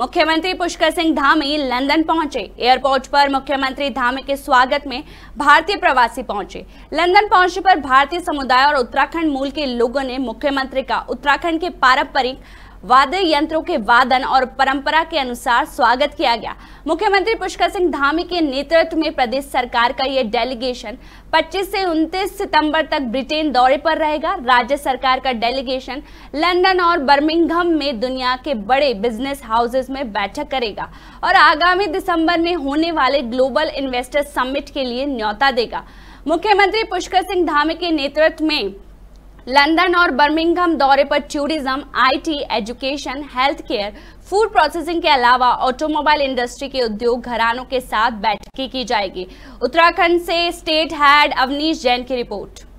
मुख्यमंत्री पुष्कर सिंह धामी लंदन पहुंचे एयरपोर्ट पर मुख्यमंत्री धामी के स्वागत में भारतीय प्रवासी पहुंचे लंदन पहुंचने पर भारतीय समुदाय और उत्तराखंड मूल के लोगों ने मुख्यमंत्री का उत्तराखंड के पारंपरिक वाद्य यंत्रों के वादन और परंपरा के अनुसार स्वागत किया गया मुख्यमंत्री पुष्कर सिंह धामी के नेतृत्व में प्रदेश सरकार का यह डेलीगेशन 25 से 29 सितंबर तक ब्रिटेन दौरे पर रहेगा राज्य सरकार का डेलीगेशन लंदन और बर्मिंगहम में दुनिया के बड़े बिजनेस हाउसेज में बैठक करेगा और आगामी दिसंबर में होने वाले ग्लोबल इन्वेस्टर्स समिट के लिए न्यौता देगा मुख्यमंत्री पुष्कर सिंह धामी के नेतृत्व में लंदन और बर्मिंगहम दौरे पर tourism IT, education health care food processing के अलावा ऑटोमोबाइल इंडस्ट्री के उद्योग घरानों के साथ बैठकें की जाएगी उत्तराखंड से स्टेट हेड अवनीश जैन की रिपोर्ट